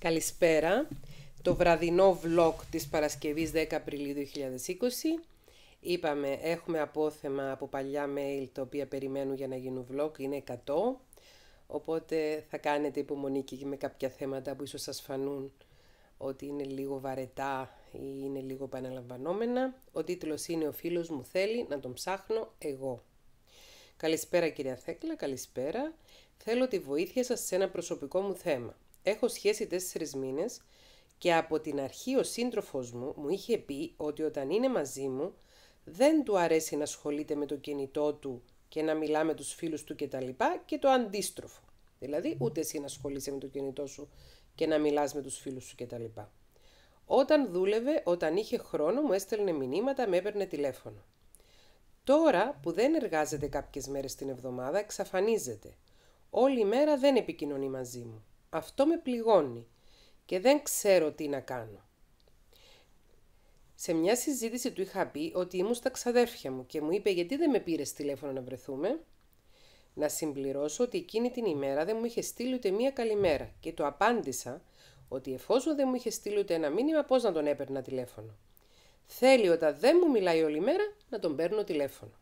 Καλησπέρα. Το βραδινό vlog της Παρασκευής 10 Απριλίου 2020. Είπαμε, έχουμε απόθεμα από παλιά mail τα οποία περιμένουν για να γίνουν vlog, είναι 100. Οπότε θα κάνετε υπομονή και με κάποια θέματα που ίσως σας φανούν ότι είναι λίγο βαρετά ή είναι λίγο επαναλαμβανόμενα. Ο τίτλος είναι «Ο φίλος μου θέλει να τον ψάχνω εγώ». Καλησπέρα κυρία Θέκλα, καλησπέρα. Θέλω τη βοήθεια σας σε ένα προσωπικό μου θέμα. Έχω σχέση τέσσερις μήνες και από την αρχή ο σύντροφος μου μου είχε πει ότι όταν είναι μαζί μου δεν του αρέσει να ασχολείται με το κινητό του και να μιλά με τους φίλους του κτλ. Και, και το αντίστροφο. Δηλαδή ούτε εσύ να ασχολείσαι με το κινητό σου και να μιλάς με τους φίλους σου κτλ. Όταν δούλευε, όταν είχε χρόνο μου έστελνε μηνύματα, με έπαιρνε τηλέφωνο. Τώρα που δεν εργάζεται κάποιες μέρες την εβδομάδα εξαφανίζεται. Όλη η μέρα δεν επικοινωνεί μαζί μου. Αυτό με πληγώνει και δεν ξέρω τι να κάνω. Σε μια συζήτηση του είχα πει ότι ήμουν στα ξαδέρφια μου και μου είπε γιατί δεν με πήρες τηλέφωνο να βρεθούμε. Να συμπληρώσω ότι εκείνη την ημέρα δεν μου είχε στείλει ούτε μία καλημέρα και το απάντησα ότι εφόσον δεν μου είχε στείλει ούτε ένα μήνυμα πώς να τον έπαιρνα τηλέφωνο. Θέλει όταν δεν μου μιλάει όλη μέρα να τον παίρνω τηλέφωνο.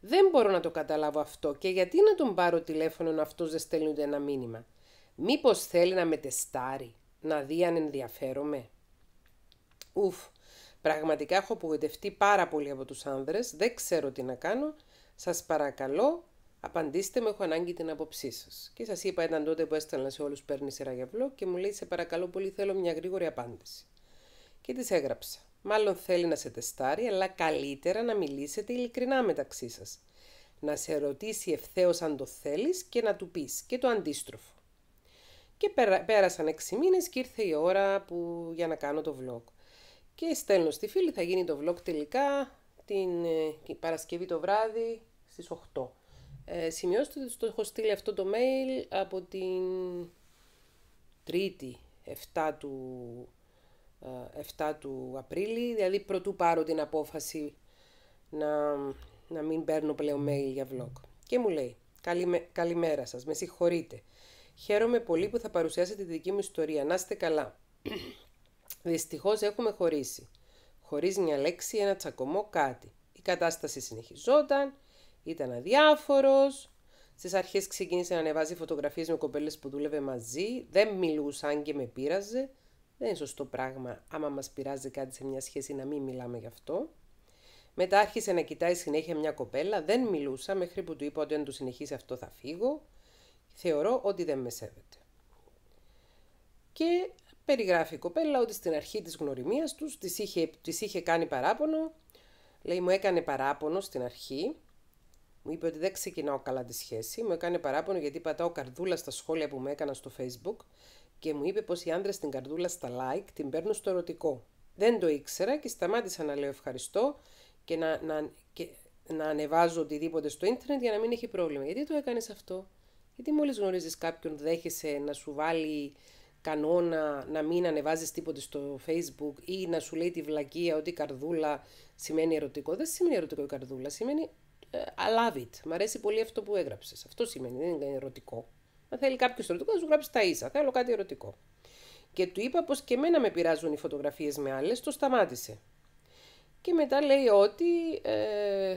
Δεν μπορώ να το καταλάβω αυτό και γιατί να τον πάρω τηλέφωνο να αυτός δεν στέλνει ούτε ένα μήνυμα. Μήπως θέλει να με τεστάρει, να δει αν ενδιαφέρομαι. Ουφ, πραγματικά έχω απογοητευτεί πάρα πολύ από τους άνδρες, δεν ξέρω τι να κάνω. Σας παρακαλώ, απαντήστε με, έχω ανάγκη την άποψή σας. Και σας είπα, ήταν τότε που έστελνα σε όλους παίρνει σειρά για βλό και μου λέει, σε παρακαλώ πολύ, θέλω μια γρήγορη απάντηση. Και τη έγραψα. Μάλλον θέλει να σε τεστάρει, αλλά καλύτερα να μιλήσετε ειλικρινά μεταξύ σας. Να σε ρωτήσει ευθέως αν το θέλεις και να του πεις και το αντίστροφο. Και πέρασαν 6 μήνες και ήρθε η ώρα που, για να κάνω το vlog. Και στέλνω στη φίλη, θα γίνει το vlog τελικά την, ε, Παρασκευή το βράδυ στις 8. Ε, σημειώστε ότι το έχω στείλει αυτό το mail από την Τρίτη 7 του, 7 ε, του Απρίλη, δηλαδή πρωτού πάρω την απόφαση να, να μην παίρνω πλέον mail για vlog. Και μου λέει, Καλη, καλημέρα σας, με συγχωρείτε. Χαίρομαι πολύ που θα παρουσιάσετε τη δική μου ιστορία. Να είστε καλά. Δυστυχώς έχουμε χωρίσει. Χωρί μια λέξη, ένα τσακωμό, κάτι. Η κατάσταση συνεχιζόταν, ήταν αδιάφορος. Στις αρχές ξεκίνησε να ανεβάζει φωτογραφίες με κοπέλες που δούλευε μαζί. Δεν μιλούσαν και με πείραζε. Δεν είναι σωστό πράγμα άμα μας πειράζει κάτι σε μια σχέση να μην μιλάμε γι' αυτό. Μετά άρχισε να κοιτάει συνέχεια μια κοπέλα, δεν μιλούσα μέχρι που του είπα ότι αν του συνεχίσει αυτό θα φύγω θεωρώ ότι δεν με σέβεται. Και περιγράφει η κοπέλα ότι στην αρχή της γνωριμίας τους της είχε, της είχε κάνει παράπονο, λέει μου έκανε παράπονο στην αρχή, μου είπε ότι δεν ξεκινάω καλά τη σχέση, μου έκανε παράπονο γιατί πατάω καρδούλα στα σχόλια που μου έκανα στο facebook και μου είπε πως οι άντρες την καρδούλα στα like την παίρνουν στο ερωτικό. Δεν το ήξερα και σταμάτησα να λέω ευχαριστώ και να, να, και να ανεβάζω οτιδήποτε στο ίντερνετ για να μην έχει πρόβλημα. Γιατί το έκανες αυτό. Γιατί μόλις γνωρίζεις κάποιον, δέχεσαι να σου βάλει κανόνα να μην ανεβάζεις τίποτε στο Facebook ή να σου λέει τη βλακεία ότι η καρδούλα σημαίνει ερωτικό. Δεν σημαίνει ερωτικό η καρδούλα, σημαίνει ε, I love it. Μ' αρέσει πολύ αυτό που έγραψες. Αυτό σημαίνει, δεν είναι ερωτικό. Αν θέλει κάποιος ερωτικό, θα σου γράψει τα ίσα. Θέλω κάτι ερωτικό. Και του είπα πως και εμένα με πειράζουν οι φωτογραφίες με άλλες, το σταμάτησε. Και μετά λέει ότι ε,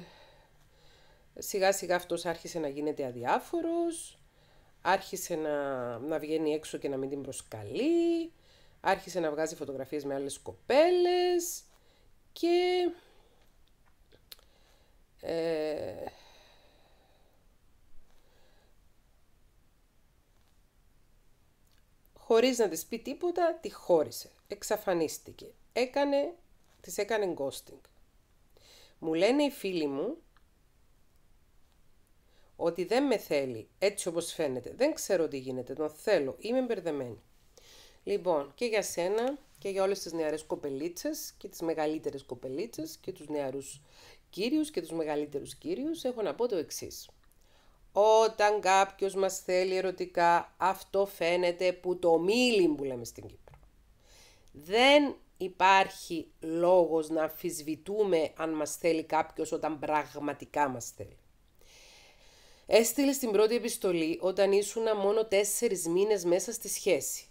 σιγά σιγά αυτός άρχισε να γίνεται αδιάφορος, άρχισε να, να βγαίνει έξω και να μην την προσκαλεί, άρχισε να βγάζει φωτογραφίες με άλλες κοπέλες και... Ε, χωρίς να της πει τίποτα, τη χώρισε. Εξαφανίστηκε. Έκανε, της έκανε γκόστινγκ. Μου λένε οι φίλοι μου ότι δεν με θέλει, έτσι όπως φαίνεται. Δεν ξέρω τι γίνεται, τον θέλω, είμαι μπερδεμένη. Λοιπόν, και για σένα και για όλες τις νεαρές κοπελίτσες και τις μεγαλύτερες κοπελίτσες και τους νεαρούς κύριους και τους μεγαλύτερους κύριους έχω να πω το εξής. Όταν κάποιος μας θέλει ερωτικά, αυτό φαίνεται που το μίλι που λέμε στην Κύπρο. Δεν υπάρχει λόγος να αμφισβητούμε αν μας θέλει κάποιος όταν πραγματικά μας θέλει. Έστειλε την πρώτη επιστολή όταν ήσουν μόνο τέσσερις μήνες μέσα στη σχέση.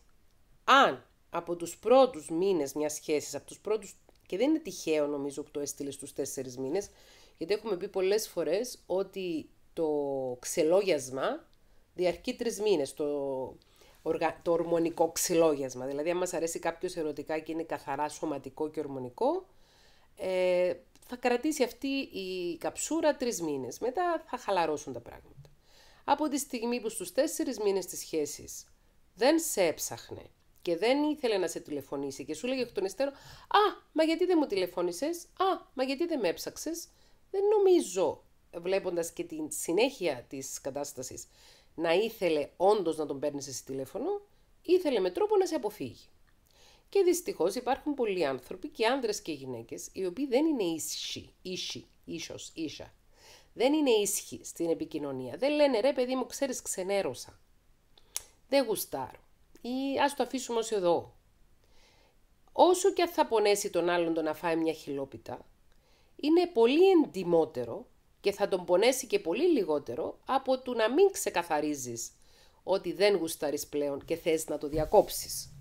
Αν από τους πρώτους μήνες μιας σχέσης, από τους πρώτους... και δεν είναι τυχαίο νομίζω ότι το έστειλες στους τέσσερις μήνες, γιατί έχουμε πει πολλές φορές ότι το ξελόγιασμα διαρκεί τρεις μήνες, το, το ορμονικό ξελόγιασμα. Δηλαδή, αν μας αρέσει κάποιος ερωτικά και είναι καθαρά σωματικό και ορμονικό, ε, θα κρατήσει αυτή η καψούρα τρεις μήνες. Μετά θα χαλαρώσουν τα πράγματα. Από τη στιγμή που στους τέσσερις μήνες της σχέσης δεν σε έψαχνε και δεν ήθελε να σε τηλεφωνήσει και σου λέγε εκ των υστέρων «Α, μα γιατί δεν μου τηλεφώνησες, α, μα γιατί δεν με έψαξες. Δεν νομίζω, βλέποντας και την συνέχεια της κατάστασης, να ήθελε όντως να τον παίρνεις σε τηλέφωνο, ήθελε με τρόπο να σε αποφύγει. Και δυστυχώς υπάρχουν πολλοί άνθρωποι και άνδρες και γυναίκες, οι οποίοι δεν είναι ίσοι, ίσοι, ίσως, ίσα. Δεν είναι ίσχυοι στην επικοινωνία. Δεν λένε ρε παιδί μου, ξέρεις, ξενέρωσα. Δεν γουστάρω. Ή ας το αφήσουμε ω εδώ. Όσο και αν θα πονέσει τον άλλον το να φάει μια χιλόπιτα, είναι πολύ εντιμότερο και θα τον πονέσει και πολύ λιγότερο από του να μην ξεκαθαρίζεις ότι δεν γουστάρεις πλέον και θες να το διακόψεις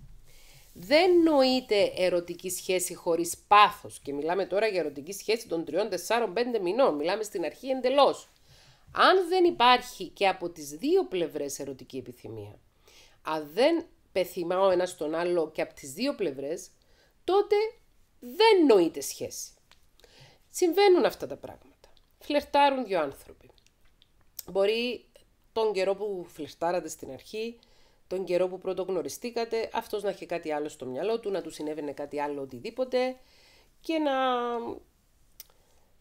δεν νοείται ερωτική σχέση χωρίς πάθος. Και μιλάμε τώρα για ερωτική σχέση των 3, 4, 5 μηνών. Μιλάμε στην αρχή εντελώς. Αν δεν υπάρχει και από τις δύο πλευρές ερωτική επιθυμία, αν δεν πεθυμάω ένα στον τον άλλο και από τις δύο πλευρές, τότε δεν νοείται σχέση. Συμβαίνουν αυτά τα πράγματα. Φλερτάρουν δύο άνθρωποι. Μπορεί τον καιρό που φλερτάρατε στην αρχή τον καιρό που πρώτο γνωριστήκατε, αυτός να είχε κάτι άλλο στο μυαλό του, να του συνέβαινε κάτι άλλο οτιδήποτε και να,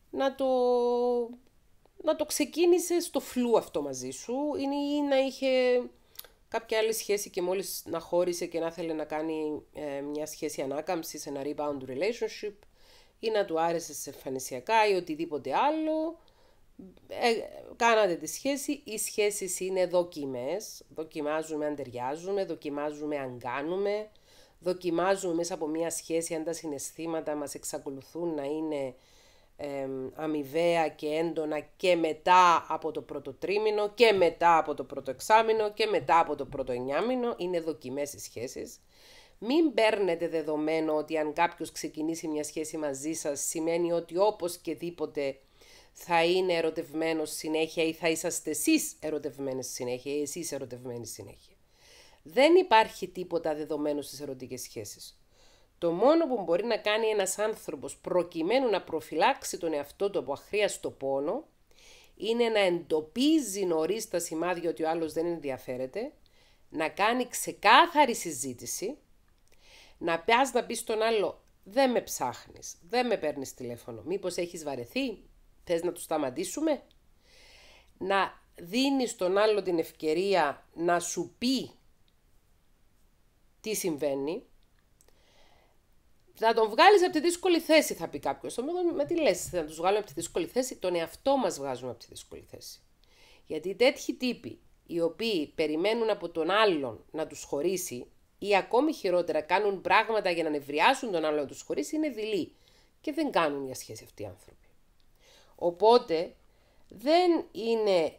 να, το, να το ξεκίνησε στο φλού αυτό μαζί σου ή να είχε κάποια άλλη σχέση και μόλις να χώρισε και να θέλει να κάνει ε, μια σχέση ανάκαμψης, ένα rebound relationship ή να του άρεσε σε εμφανισιακά ή οτιδήποτε άλλο ε, κάνατε τη σχέση, οι σχέσεις είναι δοκιμές, δοκιμάζουμε αν ταιριάζουμε, δοκιμάζουμε αν κάνουμε, δοκιμάζουμε μέσα από μια σχέση αν τα συναισθήματα μας εξακολουθούν να είναι ε, αμοιβαία και έντονα και μετά από το πρώτο τρίμηνο και μετά από το πρώτο εξάμηνο και μετά από το πρώτο εννιάμηνο, είναι δοκιμές οι σχέσεις. Μην παίρνετε δεδομένο ότι αν κάποιος ξεκινήσει μια σχέση μαζί σας σημαίνει ότι όπως και δίποτε θα είναι ερωτευμένος συνέχεια ή θα είσαστε εσείς ερωτευμένες συνέχεια ή εσείς ερωτευμένοι συνέχεια. Δεν υπάρχει τίποτα δεδομένο στις ερωτικές σχέσεις. Το μόνο που μπορεί να κάνει ένας άνθρωπος προκειμένου να προφυλάξει τον εαυτό του από αχρίαστο πόνο είναι να εντοπίζει νωρίς τα σημάδια ότι ο άλλος δεν ενδιαφέρεται, να κάνει ξεκάθαρη συζήτηση, να πει να πεις στον άλλο «Δεν με ψάχνεις, δεν με παίρνεις τηλέφωνο, μήπως έχεις βαρεθεί, Θες να τους σταματήσουμε? Να δίνεις τον άλλο την ευκαιρία να σου πει τι συμβαίνει. Να τον βγάλεις από τη δύσκολη θέση, θα πει κάποιος. Με τι λες, θα τους βγάλουμε από τη δύσκολη θέση. Τον εαυτό μας βγάζουμε από τη δύσκολη θέση. Γιατί τέτοιοι τύποι, οι οποίοι περιμένουν από τον άλλον να τους χωρίσει, ή ακόμη χειρότερα κάνουν πράγματα για να νευριάσουν τον άλλον να τους χωρίσει, είναι δειλοί. Και δεν κάνουν μια σχέση αυτοί οι άνθρωποι. Οπότε δεν είναι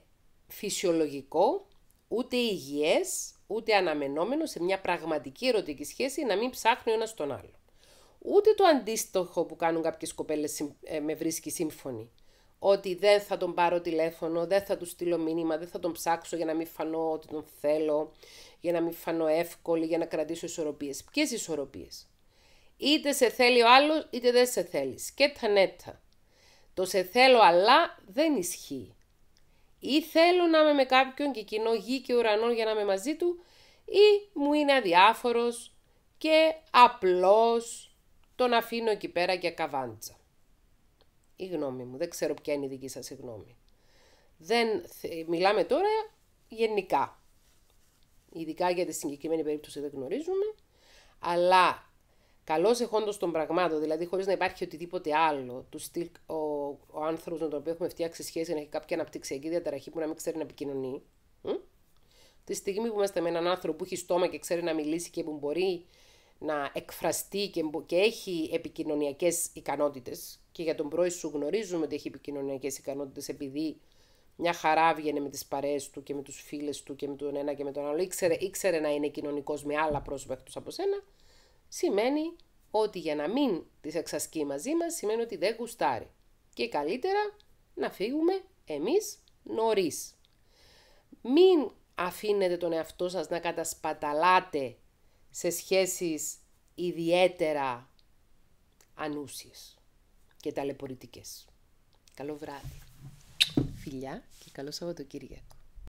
φυσιολογικό, ούτε υγιές, ούτε αναμενόμενο σε μια πραγματική ερωτική σχέση να μην ψάχνει ο ένας τον άλλο. Ούτε το αντίστοιχο που κάνουν κάποιες κοπέλες ε, με βρίσκει σύμφωνη. Ότι δεν θα τον πάρω τηλέφωνο, δεν θα του στείλω μήνυμα, δεν θα τον ψάξω για να μην φανώ ότι τον θέλω, για να μην φανώ εύκολη, για να κρατήσω ισορροπίες. Ποιες ισορροπίες? Είτε σε θέλει ο άλλος, είτε δεν σε θέλεις. Και τα νέτα. Το σε θέλω αλλά δεν ισχύει. Ή θέλω να είμαι με κάποιον και κοινό γη και ουρανό για να είμαι μαζί του ή μου είναι αδιάφορος και απλώς τον αφήνω εκεί πέρα για καβάντζα. Η μου ειναι αδιαφορος και απλως τον αφηνω εκει περα για καβαντσα η γνωμη μου, δεν ξέρω ποια είναι η δική σας γνώμη. Δεν, μιλάμε τώρα γενικά. Ειδικά για τη συγκεκριμένη περίπτωση δεν γνωρίζουμε, αλλά καλώς εχόντος των πραγμάτων, δηλαδή χωρίς να υπάρχει οτιδήποτε άλλο, του στυλ, ο ο άνθρωπος με τον οποίο έχουμε φτιάξει σχέση να έχει κάποια αναπτυξιακή διαταραχή που να μην ξέρει να επικοινωνεί. Τη στιγμή που είμαστε με έναν άνθρωπο που έχει στόμα και ξέρει να μιλήσει και που μπορεί να εκφραστεί και, και έχει επικοινωνιακές ικανότητες, και για τον πρώην σου γνωρίζουμε ότι έχει επικοινωνιακές ικανότητες επειδή μια χαρά βγαίνει με τις παρέες του και με τους φίλες του και με τον ένα και με τον άλλο, ήξερε, ήξερε να είναι κοινωνικός με άλλα πρόσωπα εκτό από σένα, σημαίνει ότι για να μην τις εξασκεί μαζί μας, σημαίνει ότι δεν γουστάρει και καλύτερα να φύγουμε εμείς νωρίς. Μην αφήνετε τον εαυτό σας να κατασπαταλάτε σε σχέσεις ιδιαίτερα ανούσιες και ταλαιπωρητικές. Καλό βράδυ. Φιλιά και καλό Σαββατοκύριακο.